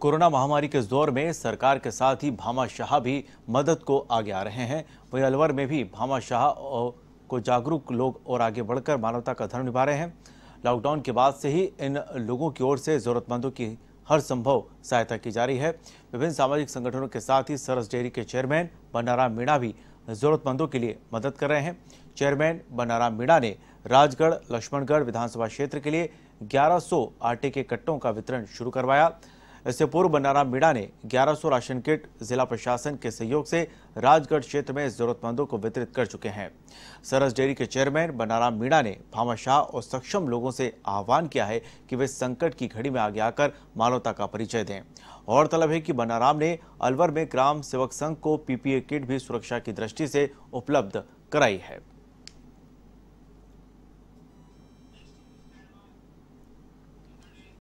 corona महामारी के दौर में सरकार के साथ ही भामा शाह भी मदद को आगे आ रहे हैं वहीं अलवर में भी भामा शाह को जागरूक लोग और आगे बढ़कर मानवता का धर्म निभा रहे हैं लॉकडाउन के बाद से ही इन लोगों की ओर से जरूरतमंदों की हर संभव सहायता की जा रही है विभिन्न सामाजिक संगठनों के साथ ही सरस डेयरी के चेयरमैन बनाराम मीणा भी जरूरतमंदों के लिए मदद कर रहे हैं चेयरमैन बनाराम मीणा ने राजगढ़ लक्ष्मणगढ़ विधानसभा क्षेत्र के लिए 1100 आटे के कट्टों का वितरण शुरू करवाया इससे पूर्व बनाराम मीणा ने 1100 राशन किट जिला प्रशासन के सहयोग से राजगढ़ क्षेत्र में जरूरतमंदों को वितरित कर चुके हैं सरस डेयरी के चेयरमैन बनाराम मीणा ने भामाशाह और सक्षम लोगों से आह्वान किया है कि वे संकट की घड़ी में आगे आकर मानवता का परिचय दें गौरतलब है कि बनाराम ने अलवर में ग्राम सेवक संघ को पीपीए किट भी सुरक्षा की दृष्टि से उपलब्ध कराई है